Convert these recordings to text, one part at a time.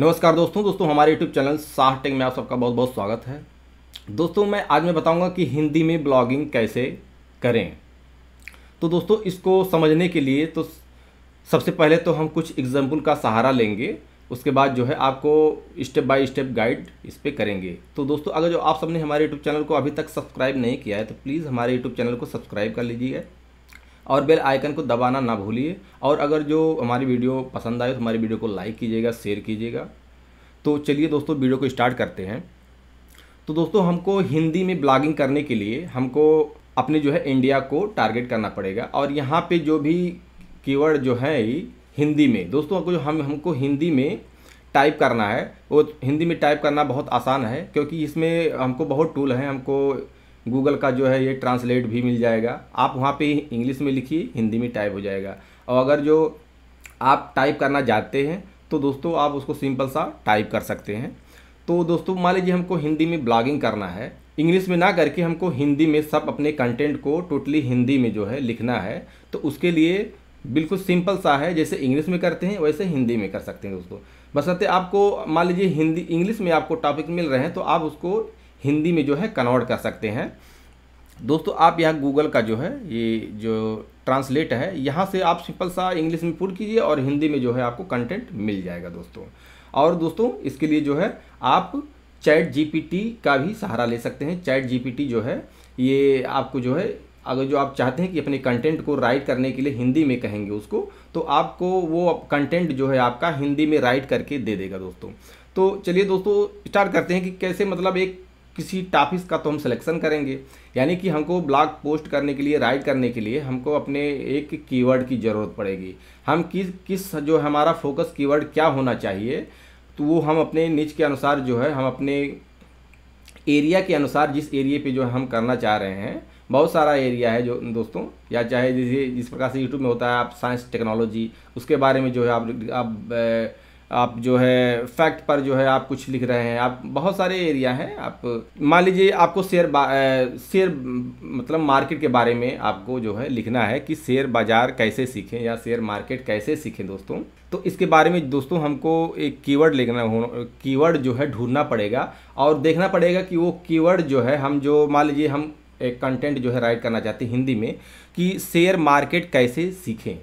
नमस्कार दोस्तों दोस्तों हमारे यूट्यूब चैनल साह टेक में आप सबका बहुत बहुत स्वागत है दोस्तों मैं आज मैं बताऊंगा कि हिंदी में ब्लॉगिंग कैसे करें तो दोस्तों इसको समझने के लिए तो सबसे पहले तो हम कुछ एग्जाम्पल का सहारा लेंगे उसके बाद जो है आपको स्टेप बाय स्टेप गाइड इस पर करेंगे तो दोस्तों अगर जो आप सबने हमारे यूट्यूब चैनल को अभी तक सब्सक्राइब नहीं किया है तो प्लीज़ हमारे यूट्यूब चैनल को सब्सक्राइब कर लीजिए और बेल आइकन को दबाना ना भूलिए और अगर जो हमारी वीडियो पसंद आए तो हमारी वीडियो को लाइक कीजिएगा शेयर कीजिएगा तो चलिए दोस्तों वीडियो को स्टार्ट करते हैं तो दोस्तों हमको हिंदी में ब्लॉगिंग करने के लिए हमको अपने जो है इंडिया को टारगेट करना पड़ेगा और यहाँ पे जो भी कीवर्ड जो है हिंदी में दोस्तों हमको जो हम हमको हिंदी में टाइप करना है वो हिंदी में टाइप करना बहुत आसान है क्योंकि इसमें हमको बहुत टूल हैं हमको गूगल का जो है ये ट्रांसलेट भी मिल जाएगा आप वहाँ पे इंग्लिश में लिखिए हिंदी में टाइप हो जाएगा और अगर जो आप टाइप करना चाहते हैं तो दोस्तों आप उसको सिंपल सा टाइप कर सकते हैं तो दोस्तों मान लीजिए हमको हिंदी में ब्लॉगिंग करना है इंग्लिश में ना करके हमको हिंदी में सब अपने कंटेंट को टोटली हिंदी में जो है लिखना है तो उसके लिए बिल्कुल सिंपल सा है जैसे इंग्लिश में करते हैं वैसे हिंदी में कर सकते हैं दोस्तों बसते आपको मान लीजिए हिंदी इंग्लिश में आपको टॉपिक मिल रहे हैं तो आप उसको हिंदी में जो है कन्वर्ट कर सकते हैं दोस्तों आप यहाँ गूगल का जो है ये जो ट्रांसलेट है यहाँ से आप सिंपल सा इंग्लिश में पुर कीजिए और हिंदी में जो है आपको कंटेंट मिल जाएगा दोस्तों और दोस्तों इसके लिए जो है आप चैट जीपीटी का भी सहारा ले सकते हैं चैट जीपीटी जो है ये आपको जो है अगर जो आप चाहते हैं कि अपने कंटेंट को राइट करने के लिए हिंदी में कहेंगे उसको तो आपको वो कंटेंट जो है आपका हिंदी में राइट करके दे देगा दोस्तों तो चलिए दोस्तों स्टार्ट करते हैं कि कैसे मतलब एक किसी टॉपिक का तो हम सिलेक्शन करेंगे यानी कि हमको ब्लॉग पोस्ट करने के लिए राइट करने के लिए हमको अपने एक कीवर्ड की ज़रूरत पड़ेगी हम किस किस जो हमारा फोकस कीवर्ड क्या होना चाहिए तो वो हम अपने नीच के अनुसार जो है हम अपने एरिया के अनुसार जिस एरिए पे जो हम करना चाह रहे हैं बहुत सारा एरिया है जो दोस्तों या चाहे जैसे जिस प्रकार से यूट्यूब में होता है आप साइंस टेक्नोलॉजी उसके बारे में जो है आप आप आप जो है फैक्ट पर जो है आप कुछ लिख रहे हैं आप बहुत सारे एरिया हैं आप मान लीजिए आपको शेयर शेयर मतलब मार्केट के बारे में आपको जो है लिखना है कि शेयर बाज़ार कैसे सीखें या शेयर मार्केट कैसे सीखें दोस्तों तो इसके बारे में दोस्तों हमको एक कीवर्ड लिखना हो कीवर्ड जो है ढूंढना पड़ेगा और देखना पड़ेगा कि वो कीवर्ड जो है हम जो मान लीजिए हम एक कंटेंट जो है राइट करना चाहते हैं हिंदी में कि शेयर मार्केट कैसे सीखें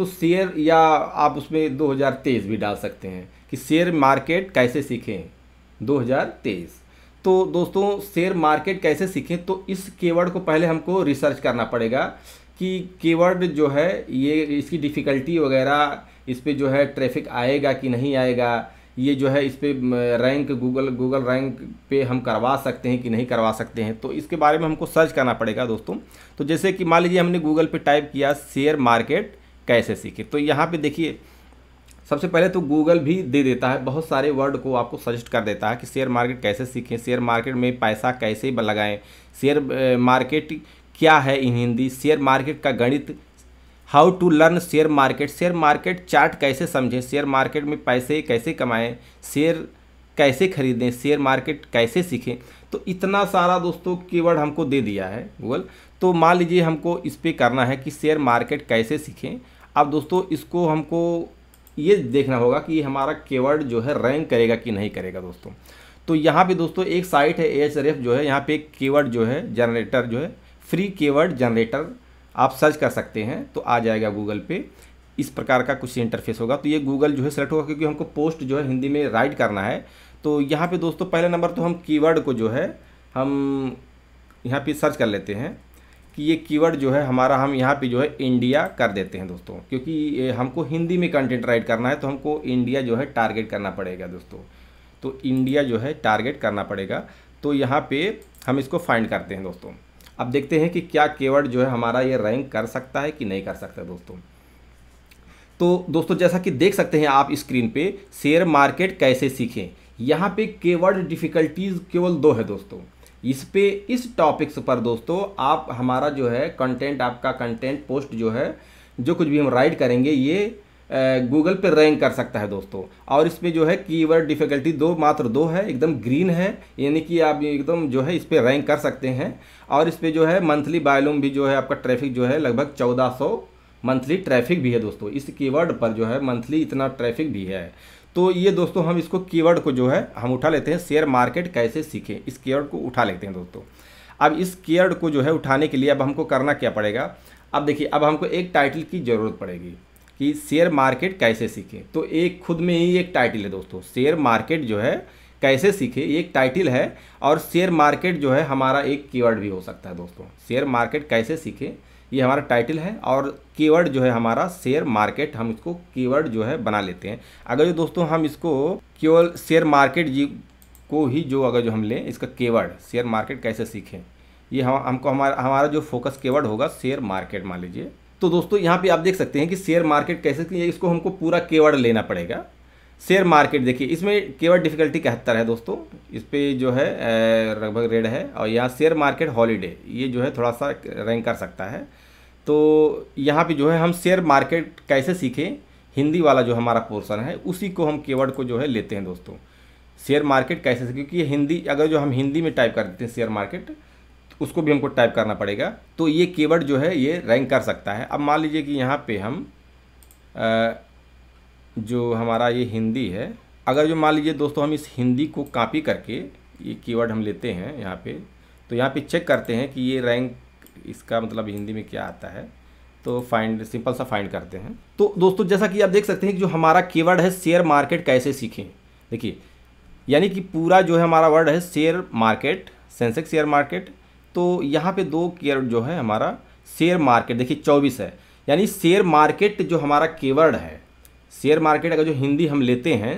तो शेयर या आप उसमें 2023 भी डाल सकते हैं कि शेयर मार्केट कैसे सीखें 2023 तो दोस्तों शेयर मार्केट कैसे सीखें तो इस कीवर्ड को पहले हमको रिसर्च करना पड़ेगा कि कीवर्ड जो है ये इसकी डिफ़िकल्टी वगैरह इस पर जो है ट्रैफिक आएगा कि नहीं आएगा ये जो है इस पर रैंक गूगल गूगल रैंक पे हम करवा सकते हैं कि नहीं करवा सकते हैं तो इसके बारे में हमको सर्च करना पड़ेगा दोस्तों तो जैसे कि मान लीजिए हमने गूगल पे टाइप किया शेयर मार्केट कैसे सीखें तो यहाँ पे देखिए सबसे पहले तो गूगल भी दे देता है बहुत सारे वर्ड को आपको सजेस्ट कर देता है कि शेयर मार्केट कैसे सीखें शेयर मार्केट में पैसा कैसे लगाएं शेयर मार्केट क्या है इन हिंदी शेयर मार्केट का गणित how to learn share market share market chart कैसे समझें शेयर मार्केट में पैसे कैसे कमाएं शेयर कैसे खरीदें शेयर मार्केट कैसे सीखें तो इतना सारा दोस्तों कीवर्ड हमको दे दिया है गूगल तो मान लीजिए हमको इस पर करना है कि शेयर मार्केट कैसे सीखें अब दोस्तों इसको हमको ये देखना होगा कि हमारा कीवर्ड जो है रैंक करेगा कि नहीं करेगा दोस्तों तो यहाँ पे दोस्तों एक साइट है एच जो है यहाँ पे एक कीवर्ड जो है जनरेटर जो है फ्री कीवर्ड जनरेटर आप सर्च कर सकते हैं तो आ जाएगा गूगल पे इस प्रकार का कुछ इंटरफेस होगा तो ये गूगल जो है सेलेक्ट होगा क्योंकि हमको पोस्ट जो है हिंदी में राइट करना है तो यहाँ पे दोस्तों पहले नंबर तो हम कीवर्ड को जो है हम यहाँ पे सर्च कर लेते हैं कि ये कीवर्ड जो है हमारा हम यहाँ पे जो है इंडिया कर देते हैं दोस्तों क्योंकि हमको हिंदी में कंटेंट राइट करना है तो हमको इंडिया जो है टारगेट करना पड़ेगा दोस्तों तो इंडिया जो है टारगेट करना पड़ेगा तो यहाँ पे हम इसको फाइंड करते हैं दोस्तों अब देखते हैं कि क्या कीवर्ड जो है हमारा ये रैंक कर सकता है कि नहीं कर सकता दोस्तों तो दोस्तों जैसा कि देख सकते हैं आप स्क्रीन पर शेयर मार्केट कैसे सीखें यहाँ पर केवर्ड डिफ़िकल्टीज़ केवल दो है दोस्तों इस पे इस टॉपिक्स पर दोस्तों आप हमारा जो है कंटेंट आपका कंटेंट पोस्ट जो है जो कुछ भी हम राइट करेंगे ये गूगल पे रैंक कर सकता है दोस्तों और इसमें जो है कीवर्ड डिफ़िकल्टी दो मात्र दो है एकदम ग्रीन है यानी कि आप एकदम जो है इस पर रैंक कर सकते हैं और इस पर जो है मंथली बायलूम भी जो है आपका ट्रैफिक जो है लगभग चौदह सौ मंथली ट्रैफिक भी है दोस्तों इस कीवर्ड पर जो है मंथली इतना ट्रैफिक भी है तो ये दोस्तों हम इसको कीवर्ड को जो है हम उठा लेते हैं शेयर मार्केट कैसे सीखें इस कीवर्ड को उठा लेते हैं दोस्तों अब इस कीवर्ड को जो है उठाने के लिए अब हमको करना क्या पड़ेगा अब देखिए अब हमको एक टाइटल की ज़रूरत पड़ेगी कि शेयर मार्केट कैसे सीखें तो एक खुद में ही एक टाइटल है दोस्तों शेयर मार्केट जो है कैसे सीखे एक टाइटल है और शेयर मार्केट जो है हमारा एक कीवर्ड भी हो सकता है दोस्तों शेयर मार्केट कैसे सीखे ये हमारा टाइटल है और कीवर्ड जो है हमारा शेयर मार्केट हम इसको कीवर्ड जो है बना लेते हैं अगर जो दोस्तों हम इसको केवल शेयर मार्केट जी को ही जो अगर जो हम लें इसका कीवर्ड शेयर मार्केट कैसे सीखें ये हम हमको हमारा हमारा जो फोकस कीवर्ड होगा शेयर मार्केट मान लीजिए तो दोस्तों यहाँ पे आप देख सकते हैं कि शेयर मार्केट कैसे इसको हमको पूरा कीवर्ड लेना पड़ेगा शेयर मार्केट देखिए इसमें केवल डिफिकल्टी कहत्तर है दोस्तों इस पर जो है लगभग रेड है और यहाँ शेयर मार्केट हॉलीडे ये जो है थोड़ा सा रैंक कर सकता है तो यहाँ पे जो है हम शेयर मार्केट कैसे सीखें हिंदी वाला जो हमारा पोर्सन है उसी को हम केवर्ड को जो है लेते हैं दोस्तों शेयर मार्केट कैसे सीखें क्योंकि हिंदी अगर जो हम हिंदी में टाइप कर देते हैं शेयर मार्केट तो उसको भी हमको टाइप करना पड़ेगा तो ये कीवर्ड जो है ये रैंक कर सकता है अब मान लीजिए कि यहाँ पर हम आ, जो हमारा ये हिंदी है अगर जो मान लीजिए दोस्तों हम इस हिंदी को कापी करके ये कीवर्ड हम लेते हैं यहाँ पे तो यहाँ पे चेक करते हैं कि ये रैंक इसका मतलब हिंदी में क्या आता है तो फाइंड सिंपल सा फाइंड करते हैं तो दोस्तों जैसा कि आप देख सकते हैं कि जो हमारा कीवर्ड है शेयर मार्केट कैसे सीखें देखिए यानी कि पूरा जो है हमारा वर्ड है share market Sensex share market तो यहाँ पे दो कीवर्ड जो है हमारा शेयर मार्केट देखिए चौबीस है यानी शेयर मार्केट जो हमारा कीवर्ड है शेयर मार्केट अगर जो हिंदी हम लेते हैं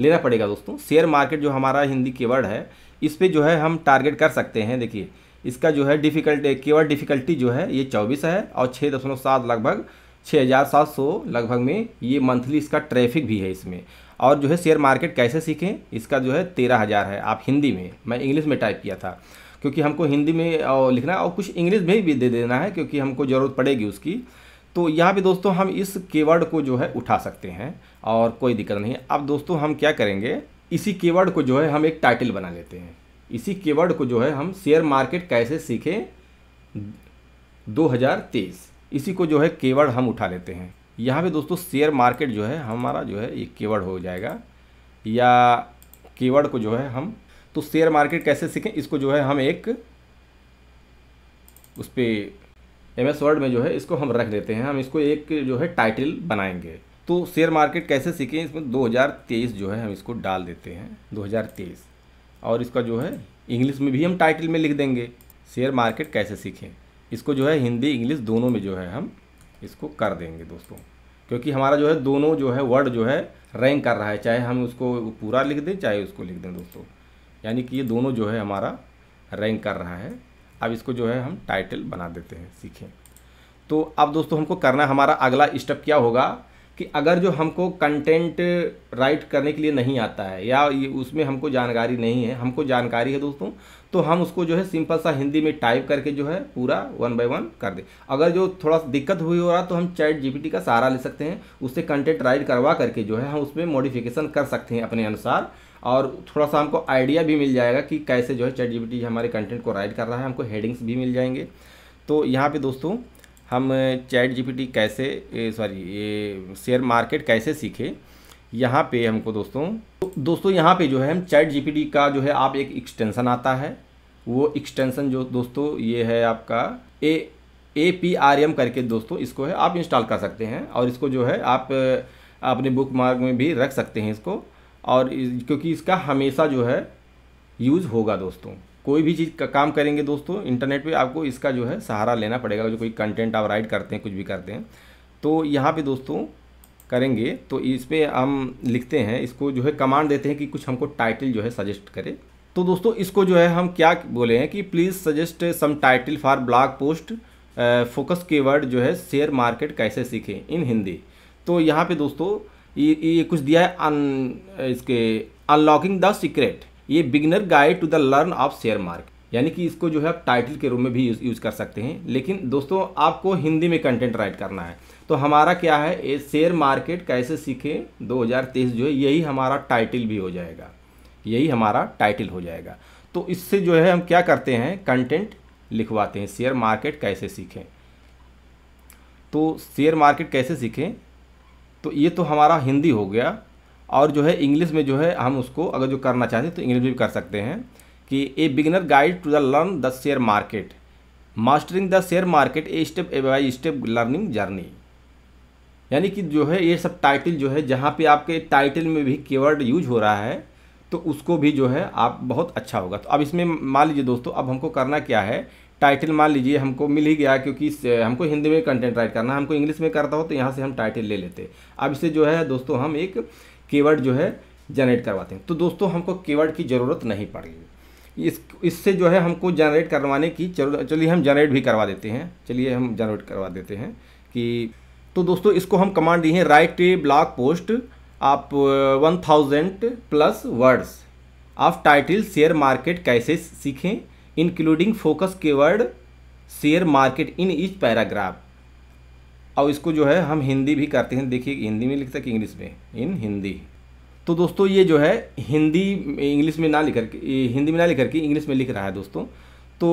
लेना पड़ेगा दोस्तों शेयर मार्केट जो हमारा हिंदी कीवर्ड है इस पर जो है हम टारगेट कर सकते हैं देखिए इसका जो है डिफ़िकल्ट कीवर्ड डिफ़िकल्टी जो है ये चौबीस है और छः दशमलव सात लगभग छः हज़ार सात सौ लगभग में ये मंथली इसका ट्रैफिक भी है इसमें और जो है शेयर मार्केट कैसे सीखें इसका जो है तेरह हज़ार है आप हिंदी में मैं इंग्लिश में टाइप किया था क्योंकि हमको हिंदी में लिखना और कुछ इंग्लिश में भी दे देना है क्योंकि हमको ज़रूरत पड़ेगी उसकी तो यहाँ पे दोस्तों हम इस कीवर्ड को जो है उठा सकते हैं और कोई दिक्कत नहीं है अब दोस्तों हम क्या करेंगे इसी कीवर्ड को जो है हम एक टाइटल बना लेते हैं इसी कीवर्ड को जो है हम शेयर मार्केट कैसे सीखें 2023 इसी को जो है कीवर्ड हम उठा लेते हैं यहाँ पे दोस्तों शेयर मार्केट जो है हमारा जो है एक कीवर्ड हो जाएगा या कीवर्ड को जो है हम तो शेयर मार्केट कैसे सीखें इसको जो है हम एक उस पर एम एस वर्ड में जो है इसको हम रख देते हैं हम इसको एक जो है टाइटल बनाएंगे तो शेयर मार्केट कैसे सीखें इसमें 2023 जो है हम इसको डाल देते हैं 2023 और इसका जो है इंग्लिश में भी हम टाइटल में लिख देंगे शेयर मार्केट कैसे सीखें इसको जो है हिंदी इंग्लिश दोनों में जो है हम इसको कर देंगे दोस्तों क्योंकि हमारा जो है दोनों जो है वर्ड जो है रैंक कर रहा है चाहे हम उसको पूरा लिख दें चाहे उसको लिख दें दोस्तों यानी कि ये दोनों जो है हमारा रैंक कर रहा है अब इसको जो है हम टाइटल बना देते हैं सीखें तो अब दोस्तों हमको करना हमारा अगला स्टेप क्या होगा कि अगर जो हमको कंटेंट राइट करने के लिए नहीं आता है या ये उसमें हमको जानकारी नहीं है हमको जानकारी है दोस्तों तो हम उसको जो है सिंपल सा हिंदी में टाइप करके जो है पूरा वन बाय वन कर दे अगर जो थोड़ा सा दिक्कत हुई हो रहा तो हम चैट जीपीटी का सहारा ले सकते हैं उससे कंटेंट राइट करवा करके जो है हम उसमें मॉडिफिकेशन कर सकते हैं अपने अनुसार और थोड़ा सा हमको आइडिया भी मिल जाएगा कि कैसे जो है चैट जी हमारे कंटेंट को राइट कर रहा है हमको हेडिंग्स भी मिल जाएंगे तो यहाँ पे दोस्तों हम चैट जीपीटी कैसे सॉरी ये शेयर मार्केट कैसे सीखे यहाँ पे हमको दोस्तों तो दोस्तों यहाँ पे जो है हम चैट जी का जो है आप एक एक्सटेंसन आता है वो एक्सटेंसन जो दोस्तों ये है आपका A A P R M करके दोस्तों इसको है आप इंस्टॉल कर सकते हैं और इसको जो है आप अपने बुक मार्क में भी रख सकते हैं इसको और क्योंकि इसका हमेशा जो है यूज़ होगा दोस्तों कोई भी चीज़ का काम करेंगे दोस्तों इंटरनेट पे आपको इसका जो है सहारा लेना पड़ेगा जो कोई कंटेंट आप राइट करते हैं कुछ भी करते हैं तो यहाँ पे दोस्तों करेंगे तो इस पर हम लिखते हैं इसको जो है कमांड देते हैं कि कुछ हमको टाइटल जो है सजेस्ट करे तो दोस्तों इसको जो है हम क्या बोले हैं कि please suggest some title for blog post focus keyword जो है शेयर मार्केट कैसे सीखें इन हिंदी तो यहाँ पे दोस्तों ये ये कुछ दिया है अन इसके अनलॉकिंग द सीक्रेट ये beginner guide to the learn of share market यानी कि इसको जो है आप टाइटल के रूप में भी यूज़ कर सकते हैं लेकिन दोस्तों आपको हिंदी में कंटेंट राइट करना है तो हमारा क्या है ये शेयर मार्केट कैसे सीखें 2023 जो है यही हमारा टाइटल भी हो जाएगा यही हमारा टाइटल हो जाएगा तो इससे जो है हम क्या करते हैं कंटेंट लिखवाते हैं शेयर मार्केट कैसे सीखें तो शेयर मार्केट कैसे सीखें तो ये तो हमारा हिंदी हो गया और जो है इंग्लिश में जो है हम उसको अगर जो करना चाहते तो इंग्लिश में भी कर सकते हैं कि a beginner guide to the learn the share market mastering the share market a step a by step learning journey यानी कि जो है ये सब टाइटल जो है जहाँ पे आपके टाइटल में भी कीवर्ड यूज हो रहा है तो उसको भी जो है आप बहुत अच्छा होगा तो अब इसमें मान लीजिए दोस्तों अब हमको करना क्या है टाइटल मान लीजिए हमको मिल ही गया क्योंकि हमको हिंदी में कंटेंट राइट करना हमको इंग्लिश में करता हो तो यहाँ से हम टाइटल ले लेते अब इसे जो है दोस्तों हम एक कीवर्ड जो है जनरेट करवाते हैं तो दोस्तों हमको कीवर्ड की ज़रूरत नहीं पड़ेगी इस इससे जो है हमको जनरेट करवाने की चलिए हम जनरेट भी करवा देते हैं चलिए हम जनरेट करवा देते हैं कि तो दोस्तों इसको हम कमांड दिए हैं राइट ब्लॉग पोस्ट आप वन थाउजेंड प्लस वर्ड्स आप टाइटल शेयर मार्केट कैसे सीखें including focus keyword share market in each paragraph और इसको जो है हम हिंदी भी करते हैं देखिए हिंदी में लिख सकते इंग्लिश में इन हिंदी तो दोस्तों ये जो है हिंदी इंग्लिश में ना लिख करके हिंदी में ना लिख करके इंग्लिश में लिख रहा है दोस्तों तो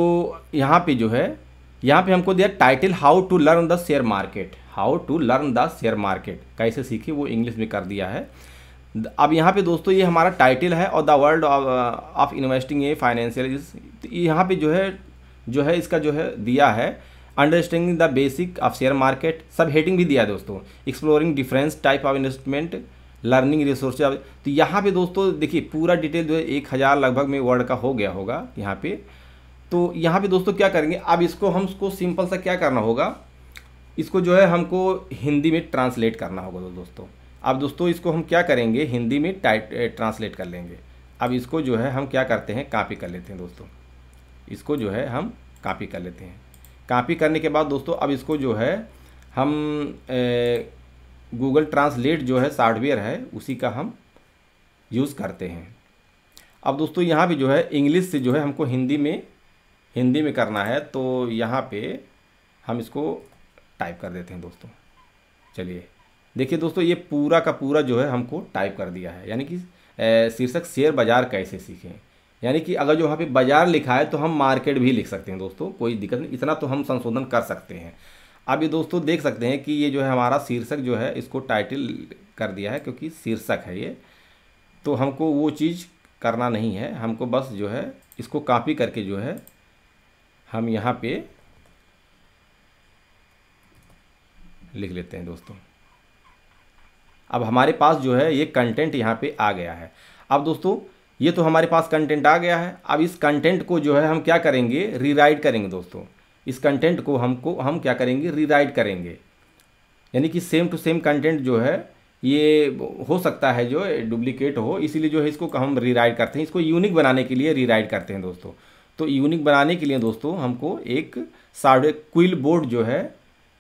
यहाँ पे जो है यहाँ पे हमको दिया title how to learn the share market how to learn the share market कैसे सीखे वो इंग्लिश में कर दिया है अब यहाँ पे दोस्तों ये हमारा टाइटल है और the world of investing a financial यहाँ पे जो है जो है इसका जो है दिया है understanding the basic of share market subheading भी दिया है दोस्तों exploring difference type of investment learning resource तो यहाँ पे दोस्तों देखिए पूरा डिटेल जो है एक हज़ार लगभग में वर्ड का हो गया होगा यहाँ पे तो यहाँ पे दोस्तों क्या करेंगे अब इसको हमको सिंपल सा क्या करना होगा इसको जो है हमको हिंदी में ट्रांसलेट करना होगा दोस्तों अब दोस्तों इसको हम क्या करेंगे हिंदी में टाइट ट्रांसलेट कर लेंगे अब इसको जो है हम क्या करते हैं कापी कर लेते हैं दोस्तों इसको जो है हम कापी कर लेते हैं कापी करने के बाद दोस्तों अब इसको जो है हम गूगल ट्रांसलेट जो है सॉफ्टवेयर है उसी का हम यूज़ करते हैं अब दोस्तों यहाँ भी जो है इंग्लिश से जो है हमको हिंदी में हिंदी में करना है तो यहाँ पे हम इसको टाइप कर देते हैं दोस्तों चलिए देखिए दोस्तों ये पूरा का पूरा जो है हमको टाइप कर दिया है यानी कि शीर्षक शेयर बाज़ार कैसे सीखें यानी कि अगर जो वहाँ पे बाज़ार लिखा है तो हम मार्केट भी लिख सकते हैं दोस्तों कोई दिक्कत नहीं इतना तो हम संशोधन कर सकते हैं अब ये दोस्तों देख सकते हैं कि ये जो है हमारा शीर्षक जो है इसको टाइटल कर दिया है क्योंकि शीर्षक है ये तो हमको वो चीज़ करना नहीं है हमको बस जो है इसको कापी करके जो है हम यहाँ पे लिख लेते हैं दोस्तों अब हमारे पास जो है ये कंटेंट यहाँ पे आ गया है अब दोस्तों ये तो हमारे पास कंटेंट आ गया है अब इस कंटेंट को जो है हम क्या करेंगे रीराइट करेंगे दोस्तों इस कंटेंट को हमको हम क्या करेंगे रीराइट करेंगे यानी कि सेम टू सेम कंटेंट जो है ये हो सकता है जो डुप्लीकेट हो इसीलिए जो है इसको हम रीराइट करते हैं इसको यूनिक बनाने के लिए रीराइट करते हैं दोस्तों तो यूनिक बनाने के लिए दोस्तों हमको एक साढ़े क्विल बोर्ड जो है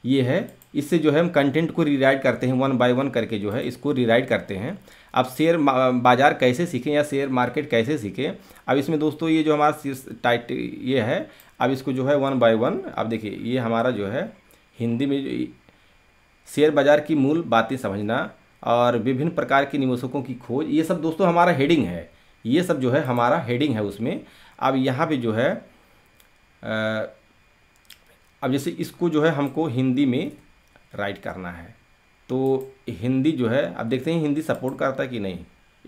ये है इससे जो है हम कंटेंट को रीराइट करते हैं वन बाय वन करके जो है इसको रीराइट करते हैं अब शेयर बाज़ार कैसे सीखें या शेयर मार्केट कैसे सीखें अब इसमें दोस्तों ये जो हमारा टाइट ये है अब इसको जो है वन बाय वन अब देखिए ये हमारा जो है हिंदी में शेयर बाज़ार की मूल बातें समझना और विभिन्न प्रकार के निवेशकों की खोज ये सब दोस्तों हमारा हेडिंग है ये सब जो है हमारा हेडिंग है उसमें अब यहाँ पे जो है अब जैसे इसको जो है हमको हिंदी में राइट करना है तो हिंदी जो है अब देखते हैं हिंदी सपोर्ट करता है कि नहीं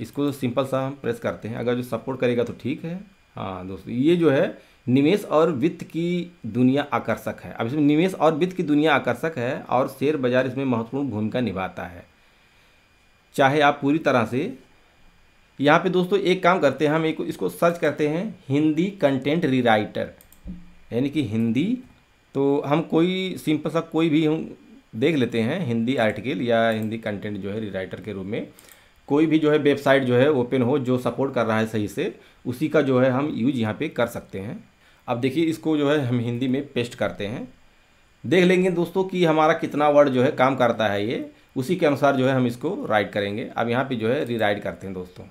इसको सिंपल सा हम प्रेस करते हैं अगर जो सपोर्ट करेगा तो ठीक है हाँ दोस्तों ये जो है निवेश और वित्त की दुनिया आकर्षक है अब इसमें निवेश और वित्त की दुनिया आकर्षक है और शेयर बाजार इसमें महत्वपूर्ण भूमिका निभाता है चाहे आप पूरी तरह से यहाँ पे दोस्तों एक काम करते हैं हम एक इसको सर्च करते हैं हिंदी कंटेंट रीराइटर यानी कि हिंदी तो हम कोई सिंपल सा कोई भी हम देख लेते हैं हिंदी आर्टिकल या हिंदी कंटेंट जो है रिराइटर के रूप में कोई भी जो है वेबसाइट जो है ओपन हो जो सपोर्ट कर रहा है सही से उसी का जो है हम यूज यहाँ पे कर सकते हैं अब देखिए इसको जो है हम हिंदी में पेस्ट करते हैं देख लेंगे दोस्तों कि हमारा कितना वर्ड जो है काम करता है ये उसी के अनुसार जो है हम इसको राइट करेंगे अब यहाँ पे जो है रीराइट करते हैं दोस्तों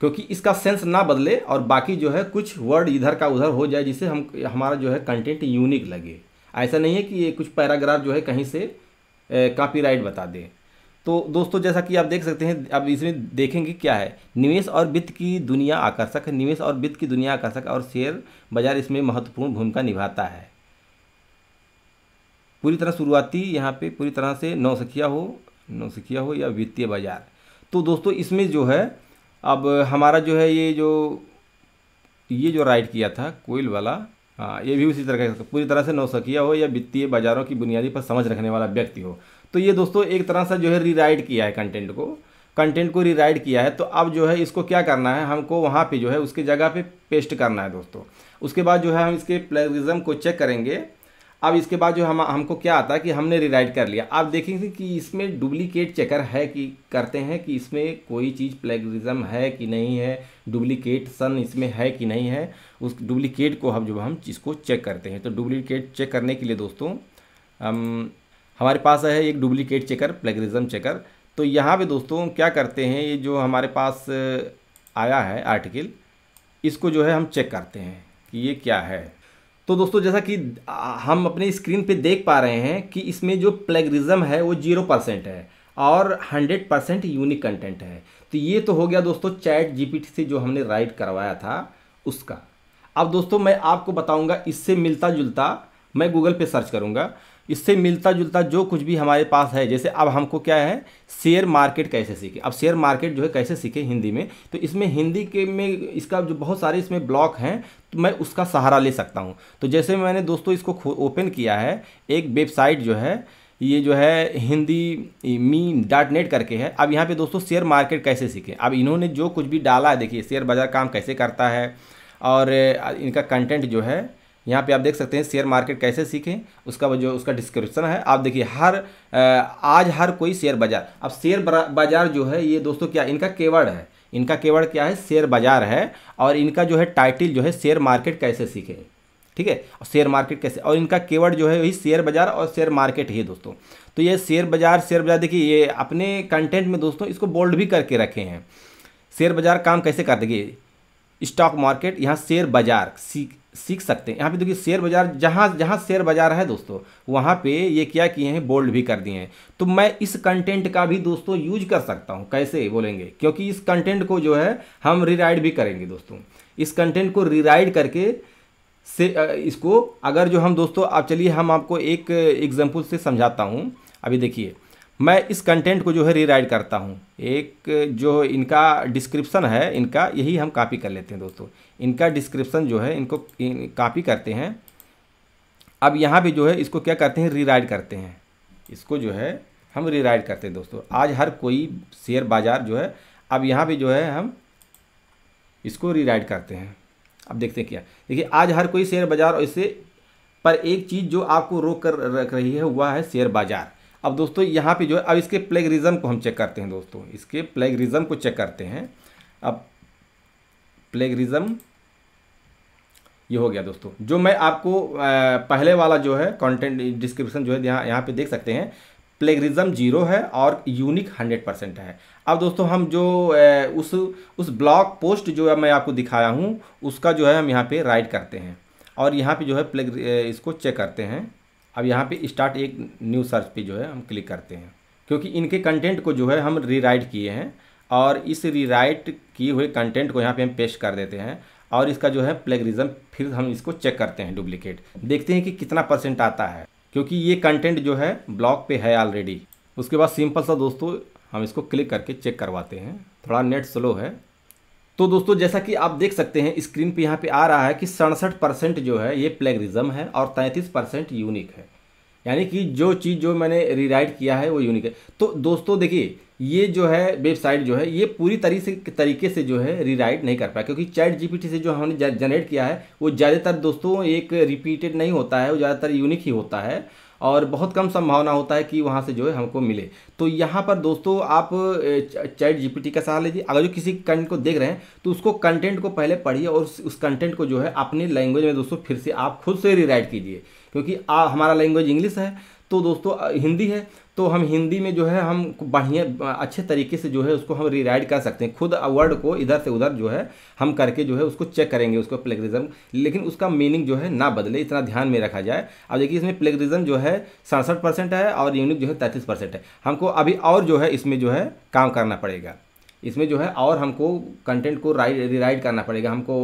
क्योंकि इसका सेंस ना बदले और बाकी जो है कुछ वर्ड इधर का उधर हो जाए जिससे हम हमारा जो है कंटेंट यूनिक लगे ऐसा नहीं है कि ये कुछ पैराग्राफ जो है कहीं से कॉपीराइट बता दे तो दोस्तों जैसा कि आप देख सकते हैं अब इसमें देखेंगे क्या है निवेश और वित्त की दुनिया आकर्षक निवेश और वित्त की दुनिया आकर्षक और शेयर बाजार इसमें महत्वपूर्ण भूमिका निभाता है पूरी तरह शुरुआती यहाँ पे पूरी तरह से नौसखिया हो नौसखिया हो या वित्तीय बाजार तो दोस्तों इसमें जो है अब हमारा जो है ये जो ये जो राइड किया था कोयल वाला हाँ, ये भी उसी तरह का पूरी तरह से नौसकिया हो या वित्तीय बाजारों की बुनियादी पर समझ रखने वाला व्यक्ति हो तो ये दोस्तों एक तरह से जो है रीराइट किया है कंटेंट को कंटेंट को रीराइट किया है तो अब जो है इसको क्या करना है हमको वहाँ पे जो है उसकी जगह पे पेस्ट करना है दोस्तों उसके बाद जो है हम इसके प्लेगरिज्म को चेक करेंगे अब इसके बाद जो हम हमको क्या आता है कि हमने रिराइट कर लिया आप देखेंगे कि इसमें डुप्लीकेट चेकर है कि करते हैं कि इसमें कोई चीज़ प्लेगरिज्म है कि नहीं है डुप्लीकेट सन इसमें है कि नहीं है उस डुप्लीकेट को हम जो हम इसको चेक करते हैं तो डुप्लीकेट चेक करने के लिए दोस्तों हम हमारे पास है एक डुप्लीकेट चेकर प्लेगरिज्म चेकर तो यहाँ पे दोस्तों क्या करते हैं ये जो हमारे पास आया है आर्टिकल इसको जो है हम चेक करते हैं कि ये क्या है तो दोस्तों जैसा कि हम अपने स्क्रीन पे देख पा रहे हैं कि इसमें जो प्लेगरिज्म है वो जीरो परसेंट है और हंड्रेड परसेंट यूनिक कंटेंट है तो ये तो हो गया दोस्तों चैट जीपीटी से जो हमने राइट करवाया था उसका अब दोस्तों मैं आपको बताऊंगा इससे मिलता जुलता मैं गूगल पे सर्च करूंगा इससे मिलता जुलता जो कुछ भी हमारे पास है जैसे अब हमको क्या है शेयर मार्केट कैसे सीखे अब शेयर मार्केट जो है कैसे सीखे हिंदी में तो इसमें हिंदी के में इसका जो बहुत सारे इसमें ब्लॉक हैं तो मैं उसका सहारा ले सकता हूँ तो जैसे मैंने दोस्तों इसको ओपन किया है एक वेबसाइट जो है ये जो है हिंदी मी डॉट नेट करके है अब यहाँ पे दोस्तों शेयर मार्केट कैसे सीखे अब इन्होंने जो कुछ भी डाला है देखिए शेयर बाज़ार काम कैसे करता है और इनका कंटेंट जो है यहाँ पे आप देख सकते हैं शेयर मार्केट कैसे सीखें उसका जो उसका डिस्क्रिप्शन है आप देखिए हर आज हर कोई शेयर बाजार अब शेयर बाजार जो है ये दोस्तों क्या इनका केवर्ड है इनका केवर्ड क्या है शेयर बाजार है और इनका जो है टाइटिल जो है शेयर मार्केट कैसे सीखें ठीक है और शेयर मार्केट कैसे और इनका केवर्ड जो है वही शेयर बाजार और शेयर मार्केट ही दोस्तों तो ये शेयर बाजार शेयर बाजार देखिए ये अपने कंटेंट में दोस्तों इसको बोल्ड भी करके रखे हैं शेयर बाजार काम कैसे कर देखिए स्टॉक मार्केट यहाँ शेयर बाजार सीख सीख सकते हैं यहाँ पे देखिए शेयर बाज़ार जहाँ जहाँ शेयर बाज़ार है दोस्तों वहाँ पे ये क्या किए हैं बोल्ड भी कर दिए हैं तो मैं इस कंटेंट का भी दोस्तों यूज कर सकता हूँ कैसे बोलेंगे क्योंकि इस कंटेंट को जो है हम रिराइड भी करेंगे दोस्तों इस कंटेंट को रिराइड करके से इसको अगर जो हम दोस्तों आप चलिए हम आपको एक एग्जाम्पल से समझाता हूँ अभी देखिए मैं इस कंटेंट को जो है रीराइट करता हूँ एक जो इनका डिस्क्रिप्सन है इनका यही हम कॉपी कर लेते हैं दोस्तों इनका डिस्क्रिप्सन जो है इनको कापी कॉपी करते हैं अब यहाँ भी जो है इसको क्या करते हैं रीराइट करते हैं इसको जो है हम रीराइट करते हैं दोस्तों आज हर कोई शेयर बाज़ार जो है अब यहाँ भी जो है हम इसको राइड करते हैं अब देखते हैं क्या देखिए आज हर कोई शेयर बाज़ार और इससे पर एक चीज़ जो आपको रोक कर रख रही है वह है शेयर बाज़ार अब दोस्तों यहाँ पे जो है अब इसके प्लेगरिज्म को हम चेक करते हैं दोस्तों इसके प्लेगरिज्म को चेक करते हैं अब प्लेगरिज्म ये हो गया दोस्तों जो मैं आपको पहले वाला जो है कंटेंट डिस्क्रिप्शन जो है यहाँ यहाँ पे देख सकते हैं प्लेगरिज्म जीरो है और यूनिक हंड्रेड परसेंट है अब दोस्तों हम जो उस उस ब्लॉग पोस्ट जो है मैं आपको दिखाया हूँ उसका जो है हम यहाँ पे राइट करते हैं और यहाँ पे जो है प्लेग इसको चेक करते हैं अब यहाँ पे स्टार्ट एक न्यू सर्च पे जो है हम क्लिक करते हैं क्योंकि इनके कंटेंट को जो है हम रीराइट किए हैं और इस रीराइट किए हुए कंटेंट को यहाँ पे हम पेश कर देते हैं और इसका जो है प्लेगरिज्म फिर हम इसको चेक करते हैं डुप्लीकेट देखते हैं कि कितना परसेंट आता है क्योंकि ये कंटेंट जो है ब्लॉक पे है ऑलरेडी उसके बाद सिंपल सा दोस्तों हम इसको क्लिक करके चेक करवाते हैं थोड़ा नेट स्लो है तो दोस्तों जैसा कि आप देख सकते हैं स्क्रीन पे यहाँ पे आ रहा है कि सड़सठ परसेंट जो है ये प्लेगरिज्म है और तैंतीस परसेंट यूनिक है यानी कि जो चीज़ जो मैंने रीराइट किया है वो यूनिक है तो दोस्तों देखिए ये जो है वेबसाइट जो है ये पूरी तरी से तरीके से जो है रीराइट नहीं कर पाया क्योंकि चैट जीपीटी से जो हमने जनरेट किया है वो ज़्यादातर दोस्तों एक रिपीटेड नहीं होता है वो ज़्यादातर यूनिक ही होता है और बहुत कम संभावना होता है कि वहाँ से जो है हमको मिले तो यहाँ पर दोस्तों आप चैट जीपीटी का सहारा लीजिए अगर जो किसी कंटेंट को देख रहे हैं तो उसको कंटेंट को पहले पढ़िए और उस कंटेंट को जो है अपनी लैंग्वेज में दोस्तों फिर से आप खुद से रिराइट कीजिए क्योंकि आ, हमारा लैंग्वेज इंग्लिश है तो दोस्तों हिंदी है तो हम हिंदी में जो है हम बढ़िया अच्छे तरीके से जो है उसको हम रीराइड कर सकते हैं खुद वर्ड को इधर से उधर जो है हम करके जो है उसको चेक करेंगे उसको प्लेगरिज्म लेकिन उसका मीनिंग जो है ना बदले इतना ध्यान में रखा जाए अब देखिए इसमें प्लेगरिज्म जो है सड़सठ परसेंट है और यूनिक जो है तैंतीस परसेंट है हमको अभी और जो है इसमें जो है काम करना पड़ेगा इसमें जो है और हमको कंटेंट को राइट रिराइट करना पड़ेगा हमको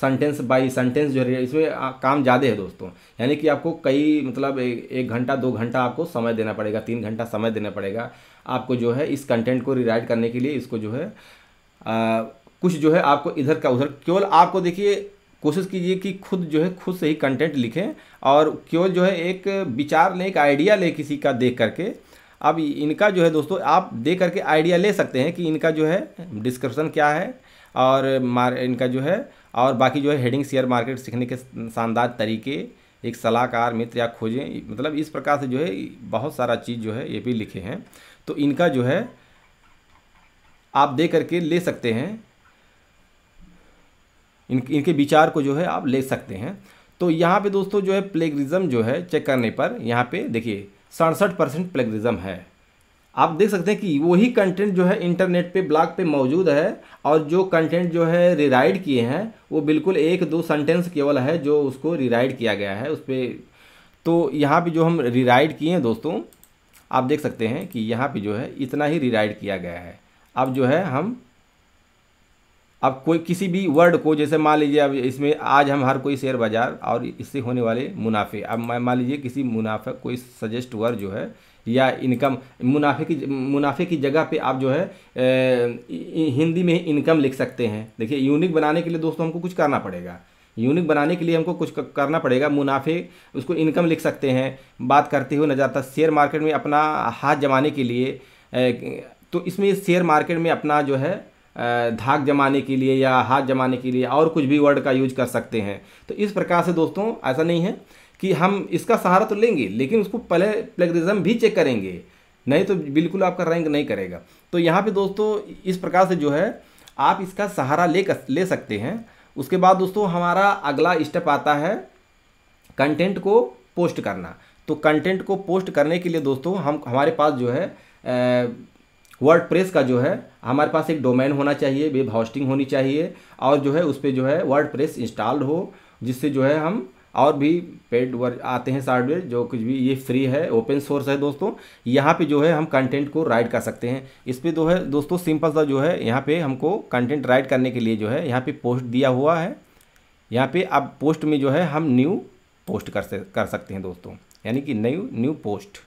सेंटेंस बाय सेंटेंस जो है इसमें काम ज़्यादा है दोस्तों यानी कि आपको कई मतलब ए, एक घंटा दो घंटा आपको समय देना पड़ेगा तीन घंटा समय देना पड़ेगा आपको जो है इस कंटेंट को रिराइट करने के लिए इसको जो है आ, कुछ जो है आपको इधर का उधर केवल आपको देखिए कोशिश कीजिए कि खुद जो है खुद से ही कंटेंट लिखें और केवल जो है एक विचार लें एक आइडिया लें किसी का देख करके अब इनका जो है दोस्तों आप दे करके आइडिया ले सकते हैं कि इनका जो है डिस्क्रिप्शन क्या है और मार इनका जो है और बाकी जो है हेडिंग शेयर मार्केट सीखने के शानदार तरीके एक सलाहकार मित्र या खोजें मतलब इस प्रकार से जो है बहुत सारा चीज़ जो है ये भी लिखे हैं तो इनका जो है आप दे करके ले सकते हैं इन इनके विचार को जो है आप ले सकते हैं तो यहाँ पे दोस्तों जो है प्लेगरिज्म जो है चेक करने पर यहाँ पे देखिए सड़सठ परसेंट प्लेगरिज्म है आप देख सकते हैं कि वही कंटेंट जो है इंटरनेट पे ब्लॉग पे मौजूद है और जो कंटेंट जो है रिराइड किए हैं वो बिल्कुल एक दो सेंटेंस केवल है जो उसको रिराइड किया गया है उस पर तो यहाँ पे जो हम रिराइड किए हैं दोस्तों आप देख सकते हैं कि यहाँ पे जो है इतना ही रिराइड किया गया है अब जो है हम अब कोई किसी भी वर्ड को जैसे मान लीजिए अब इसमें आज हम हर कोई शेयर बाजार और इससे होने वाले मुनाफे अब मान लीजिए किसी मुनाफा कोई सजेस्ट वर्ड जो है या इनकम मुनाफे की मुनाफे की जगह पे आप जो है ए, हिंदी में ही इनकम लिख सकते हैं देखिए यूनिक बनाने के लिए दोस्तों हमको कुछ करना पड़ेगा यूनिक बनाने के लिए हमको कुछ करना पड़ेगा मुनाफे उसको इनकम लिख सकते हैं बात करते हुए नजर आता शेयर मार्केट में अपना हाथ जमाने के लिए ए, तो इसमें शेयर मार्केट में अपना जो है धाक जमाने के लिए या हाथ जमाने के लिए और कुछ भी वर्ड का यूज कर सकते हैं तो इस प्रकार से दोस्तों ऐसा नहीं है कि हम इसका सहारा तो लेंगे लेकिन उसको पहले प्लेगरिज्म भी चेक करेंगे नहीं तो बिल्कुल आपका रैंक नहीं करेगा तो यहाँ पे दोस्तों इस प्रकार से जो है आप इसका सहारा ले कर, ले सकते हैं उसके बाद दोस्तों हमारा अगला स्टेप आता है कंटेंट को पोस्ट करना तो कंटेंट को पोस्ट करने के लिए दोस्तों हम हमारे पास जो है वर्ड प्रेस का जो है हमारे पास एक डोमेन होना चाहिए वेब हॉस्टिंग होनी चाहिए और जो है उस पर जो है वर्ड प्रेस इंस्टॉल्ड हो जिससे जो है हम और भी पेड वर्क आते हैं सॉफ्टवेयर जो कुछ भी ये फ्री है ओपन सोर्स है दोस्तों यहाँ पे जो है हम कंटेंट को राइट कर सकते हैं इस पर जो है दोस्तों सिंपल सा जो है यहाँ पे हमको कंटेंट राइट करने के लिए जो है यहाँ पे पोस्ट दिया हुआ है यहाँ पे अब पोस्ट में जो है हम न्यू पोस्ट कर कर सकते हैं दोस्तों यानी कि न्यू न्यू पोस्ट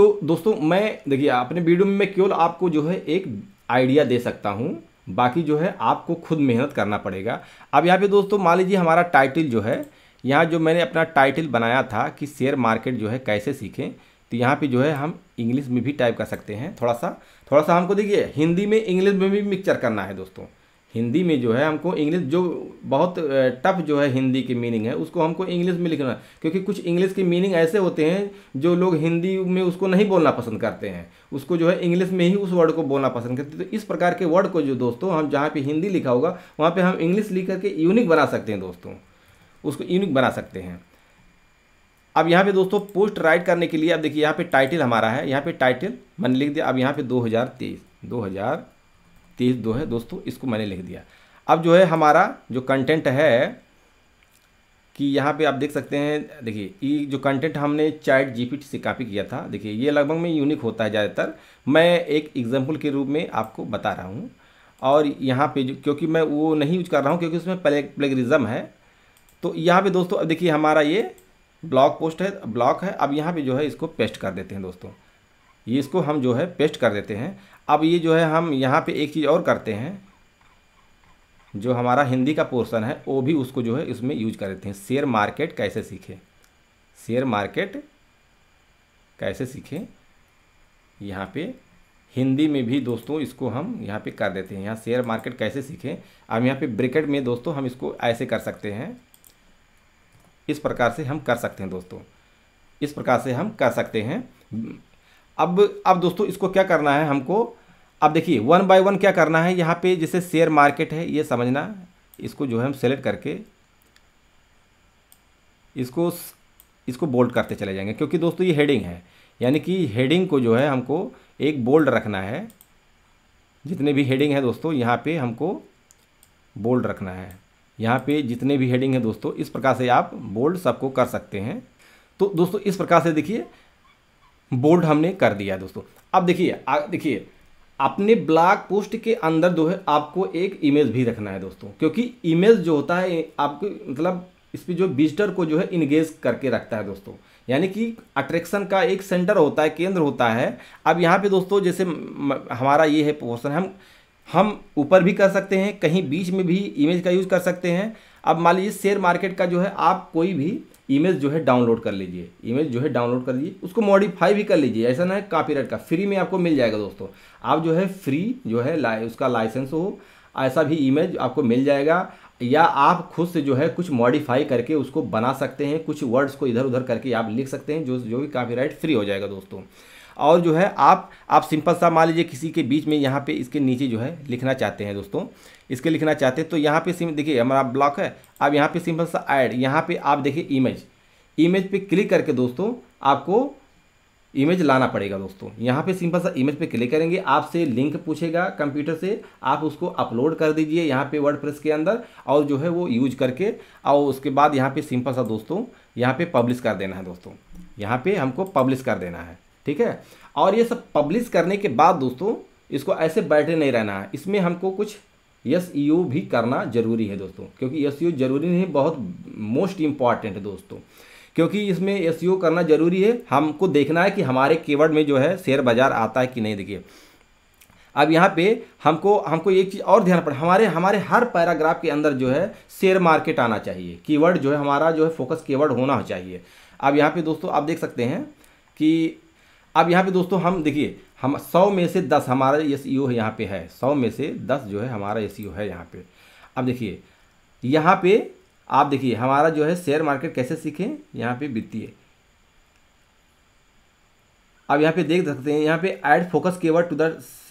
तो दोस्तों मैं देखिए अपने वीडियो में मैं केवल आपको जो है एक आइडिया दे सकता हूँ बाकी जो है आपको खुद मेहनत करना पड़ेगा अब यहाँ पे दोस्तों मान लीजिए हमारा टाइटल जो है यहाँ जो मैंने अपना टाइटल बनाया था कि शेयर मार्केट जो है कैसे सीखें तो यहाँ पे जो है हम इंग्लिश में भी टाइप कर सकते हैं थोड़ा सा थोड़ा सा हमको देखिए हिंदी में इंग्लिश में भी मिक्सचर करना है दोस्तों हिंदी में जो है हमको इंग्लिश जो बहुत टफ जो है हिंदी की मीनिंग है उसको हमको इंग्लिश में लिखना क्योंकि कुछ इंग्लिश के मीनिंग ऐसे होते हैं जो लोग हिंदी में उसको नहीं बोलना पसंद करते हैं उसको जो है इंग्लिश में ही उस वर्ड को बोलना पसंद करते हैं तो इस प्रकार के वर्ड को जो दोस्तों हम जहाँ पे हिंदी लिखा होगा वहाँ पर हम इंग्लिश लिख करके यूनिक बना सकते हैं दोस्तों उसको यूनिक बना सकते हैं अब यहाँ पे दोस्तों पोस्ट राइट करने के लिए अब देखिए यहाँ पे टाइटल हमारा है यहाँ पे टाइटल मैंने लिख दिया अब यहाँ पे 2023 हज़ार तीस दो है दोस्तों इसको मैंने लिख दिया अब जो है हमारा जो कंटेंट है कि यहाँ पे आप देख सकते हैं देखिए ये जो कंटेंट हमने चैट जीपीटी से कॉपी किया था देखिए ये लगभग में यूनिक होता है ज़्यादातर मैं एक एग्जाम्पल के रूप में आपको बता रहा हूँ और यहाँ पे क्योंकि मैं वो नहीं यूज कर रहा हूँ क्योंकि उसमें प्लेगरिज्म है तो यहाँ पे दोस्तों देखिए हमारा ये ब्लॉग पोस्ट है ब्लॉग है अब यहाँ पे जो है इसको पेस्ट कर देते हैं दोस्तों ये इसको हम जो है पेस्ट कर देते हैं अब ये जो है हम यहाँ पे एक चीज़ और करते हैं जो हमारा हिंदी का पोर्शन है वो भी उसको जो है इसमें यूज कर देते हैं शेयर मार्केट कैसे सीखें शेयर मार्केट कैसे सीखें यहाँ पे हिंदी में भी दोस्तों इसको हम यहाँ पे कर देते हैं यहाँ शेयर मार्केट कैसे सीखें अब यहाँ पे ब्रिकेट में दोस्तों हम इसको ऐसे कर सकते हैं इस प्रकार से हम कर सकते हैं दोस्तों इस प्रकार से हम कर सकते हैं अब अब दोस्तों इसको क्या करना है हमको अब देखिए वन बाय वन क्या करना है यहाँ पे जैसे शेयर मार्केट है ये समझना इसको जो है हम सेलेक्ट करके इसको इसको बोल्ड करते चले जाएंगे क्योंकि दोस्तों ये हेडिंग है यानी कि हेडिंग को जो है हमको एक बोल्ड रखना है जितने भी हेडिंग है दोस्तों यहाँ पे हमको बोल्ड रखना है यहाँ पे जितने भी हेडिंग है दोस्तों इस प्रकार से आप बोल्ड सबको कर सकते हैं तो दोस्तों इस प्रकार से देखिए बोल्ड हमने कर दिया दोस्तों अब देखिए देखिए अपने ब्लॉग पोस्ट के अंदर जो है आपको एक इमेज भी रखना है दोस्तों क्योंकि इमेज जो होता है आपको मतलब इस पर जो विजिटर को जो है इंगेज करके रखता है दोस्तों यानी कि अट्रैक्शन का एक सेंटर होता है केंद्र होता है अब यहाँ पे दोस्तों जैसे हमारा ये है पोर्सन हम हम ऊपर भी कर सकते हैं कहीं बीच में भी इमेज का यूज़ कर सकते हैं अब मान लीजिए शेयर मार्केट का जो है आप कोई भी इमेज जो है डाउनलोड कर लीजिए इमेज जो है डाउनलोड कर लीजिए उसको मॉडिफाई भी कर लीजिए ऐसा ना है कापी का फ्री में आपको मिल जाएगा दोस्तों आप जो है फ्री जो है लाए, उसका लाइसेंस हो ऐसा भी इमेज आपको मिल जाएगा या आप खुद से जो है कुछ मॉडिफाई करके उसको बना सकते हैं कुछ वर्ड्स को इधर उधर करके आप लिख सकते हैं जो जो भी काफ़ी फ्री हो जाएगा दोस्तों और जो है आप आप सिंपल सा मान लीजिए किसी के बीच में यहाँ पे इसके नीचे जो है लिखना चाहते हैं दोस्तों इसके लिखना चाहते हैं तो यहाँ पे सिम देखिए हमारा ब्लॉक है अब यहाँ पे सिंपल सा ऐड यहाँ पे आप देखिए इमेज इमेज पे क्लिक करके दोस्तों आपको इमेज लाना पड़ेगा दोस्तों यहाँ पे सिंपल सा इमेज पे क्लिक करेंगे आपसे लिंक पूछेगा कंप्यूटर से आप उसको अपलोड कर दीजिए यहाँ पे वर्ड प्रेस के अंदर और जो है वो यूज करके और उसके बाद यहाँ पे सिंपल सा दोस्तों यहाँ पे पब्लिश कर देना है दोस्तों यहाँ पे हमको पब्लिश कर देना है ठीक है और ये सब पब्लिश करने के बाद दोस्तों इसको ऐसे बैठे नहीं रहना है इसमें हमको कुछ यस ई e भी करना जरूरी है दोस्तों क्योंकि एस e जरूरी नहीं बहुत मोस्ट इम्पॉर्टेंट है दोस्तों क्योंकि इसमें एस e करना जरूरी है हमको देखना है कि हमारे कीवर्ड में जो है शेयर बाज़ार आता है कि नहीं देखिए अब यहाँ पे हमको हमको एक चीज़ और ध्यान पड़ा हमारे हमारे हर पैराग्राफ के अंदर जो है शेयर मार्केट आना चाहिए कीवर्ड जो है हमारा जो है फोकस कीवर्ड होना चाहिए अब यहाँ पे दोस्तों आप देख सकते हैं कि अब यहाँ पे दोस्तों हम देखिए हम सौ में से दस हमारा एस ई ओ है यहाँ पे है सौ में से दस जो है हमारा एस ई ओ है यहाँ पे अब देखिए यहाँ पे आप देखिए हमारा जो है शेयर मार्केट कैसे सीखें यहाँ पे वित्तीय अब यहाँ पे देख सकते हैं यहाँ पे add focus keyword to the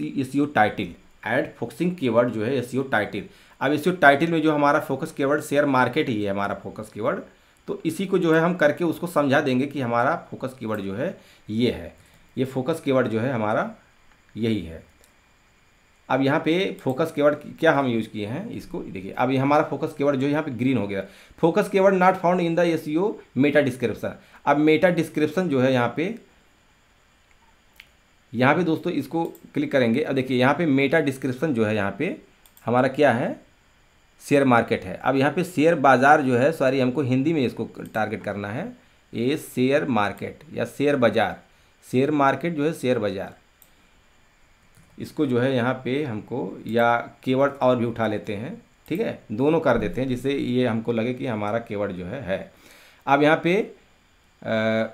SEO title add focusing keyword जो है एस टाइटिल e अब एस टाइटिल e में जो हमारा फोकस कीवर्ड शेयर मार्केट ही है हमारा फोकस कीवर्ड तो इसी को जो है हम करके उसको समझा देंगे कि हमारा फोकस कीवर्ड जो है ये है ये फोकस कीवर्ड जो है हमारा यही है अब यहाँ पे फोकस कीवर्ड क्या हम यूज़ किए हैं इसको देखिए अब ये हमारा फोकस कीवर्ड जो यहाँ पे ग्रीन हो गया focus keyword not found in the SEO meta description अब मेटा डिस्क्रिप्शन जो है यहाँ पे यहाँ पे दोस्तों इसको क्लिक करेंगे अब देखिए यहाँ पे मेटा डिस्क्रिप्शन जो है यहाँ पे हमारा क्या है शेयर मार्केट है अब यहाँ पे शेयर बाज़ार जो है सॉरी हमको हिंदी में इसको टारगेट करना है ये शेयर मार्केट या शेयर बाज़ार शेयर मार्केट जो है शेयर बाज़ार इसको जो है यहाँ पे हमको या केवर्ड और भी उठा लेते हैं ठीक है दोनों कर देते हैं जिससे ये हमको लगे कि हमारा केवर्ड जो है है अब यहाँ पे आ,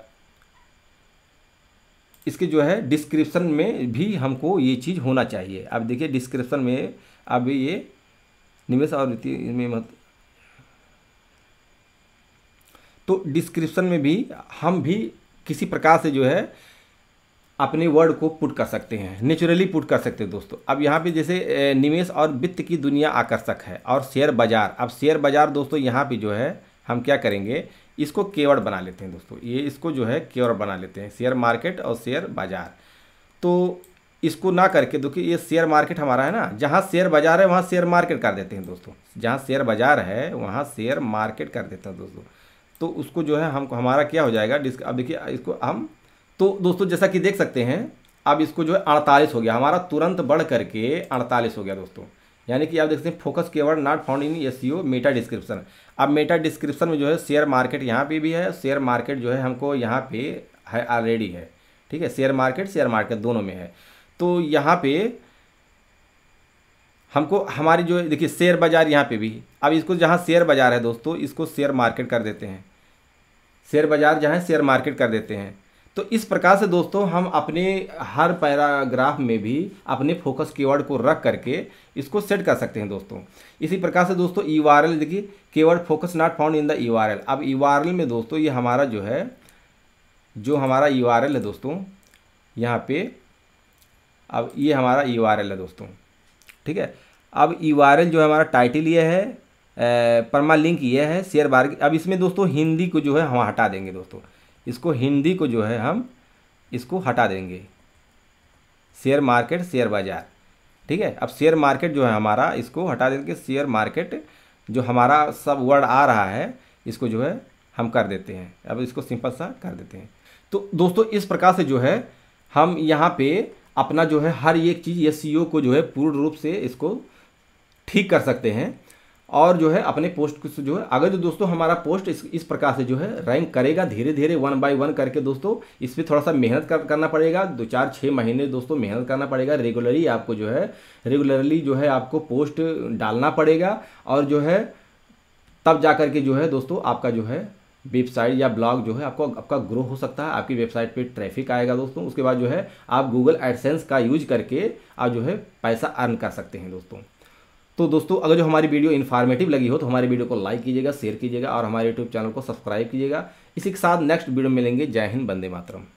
इसके जो है डिस्क्रिप्शन में भी हमको ये चीज़ होना चाहिए अब देखिए डिस्क्रिप्शन में अब ये निवेश और में मत तो डिस्क्रिप्शन में भी हम भी किसी प्रकार से जो है अपने वर्ड को पुट कर सकते हैं नेचुरली पुट कर सकते हैं दोस्तों अब यहाँ पे जैसे निवेश और वित्त की दुनिया आकर्षक है और शेयर बाज़ार अब शेयर बाज़ार दोस्तों यहाँ पे जो है हम क्या करेंगे इसको केवर बना लेते हैं दोस्तों ये इसको जो है केवर बना लेते हैं शेयर मार्केट और शेयर बाज़ार तो इसको ना करके देखिए ये शेयर मार्केट हमारा है ना जहाँ शेयर बाज़ार है वहाँ शेयर मार्केट कर देते हैं दोस्तों जहाँ शेयर बाज़ार है वहाँ शेयर मार्केट कर देते हैं दोस्तों तो उसको जो है हमको हमारा क्या हो जाएगा डिस्क अब देखिए इसको हम तो दोस्तों जैसा कि देख सकते हैं अब इसको जो है अड़तालीस हो गया हमारा तुरंत बढ़ करके अड़तालीस हो गया दोस्तों यानी कि आप देख सकते हैं focus keyword not found in SEO meta description अब मेटा डिस्क्रिप्शन में जो है शेयर मार्केट यहाँ पे भी है शेयर मार्केट जो है हमको यहाँ पे है ऑलरेडी है ठीक है शेयर मार्केट शेयर मार्केट दोनों में है तो यहाँ पे हमको हमारी जो है देखिए शेयर बाज़ार यहाँ पे भी अब इसको जहाँ शेयर बाज़ार है दोस्तों इसको शेयर मार्केट कर देते हैं शेयर बाज़ार जहाँ शेयर मार्केट कर देते हैं तो इस प्रकार से दोस्तों हम अपने हर पैराग्राफ में भी अपने फोकस कीवर्ड को रख करके इसको सेट कर सकते हैं दोस्तों इसी प्रकार से दोस्तों ई e एल देखिए keyword focus not found in the E e अब ई e एल में दोस्तों ये हमारा जो है जो हमारा ई है दोस्तों यहाँ पे अब ये हमारा ई है दोस्तों ठीक है अब ई एल जो है हमारा टाइटल ये है परमा लिंक ये है शेयर बार अब इसमें दोस्तों हिंदी को जो है हम हटा देंगे दोस्तों इसको हिंदी को जो है हम इसको हटा देंगे शेयर मार्केट शेयर बाज़ार ठीक है अब शेयर मार्केट जो है हमारा इसको हटा देंगे शेयर मार्केट जो हमारा सब वर्ड आ रहा है इसको जो है हम कर देते हैं अब इसको सिंपल सा कर देते हैं तो दोस्तों इस प्रकार से जो है हम यहाँ पे अपना जो है हर एक चीज़ एस e को जो है पूर्ण रूप से इसको ठीक कर सकते हैं और जो है अपने पोस्ट को जो है अगर जो तो दोस्तों हमारा पोस्ट इस इस प्रकार से जो है रैंक करेगा धीरे धीरे वन बाय वन करके दोस्तों इस पर थोड़ा सा मेहनत कर, करना पड़ेगा दो चार छः महीने दोस्तों मेहनत करना पड़ेगा रेगुलरली आपको जो है रेगुलरली जो है आपको पोस्ट डालना पड़ेगा और जो है तब जा कर के जो है दोस्तों आपका जो है वेबसाइट या ब्लॉग जो है आपको आपका ग्रो हो सकता है आपकी वेबसाइट पे ट्रैफिक आएगा दोस्तों उसके बाद जो है आप गूगल एडसेंस का यूज करके आप जो है पैसा अर्न कर सकते हैं दोस्तों तो दोस्तों अगर जो हमारी वीडियो इन्फॉर्मेटिव लगी हो तो हमारी वीडियो को लाइक कीजिएगा शेयर कीजिएगा और हमारे यूट्यूब चैनल को सब्सक्राइब कीजिएगा इसी के साथ नेक्स्ट वीडियो मिलेंगे जय हिंद बंदे मातरम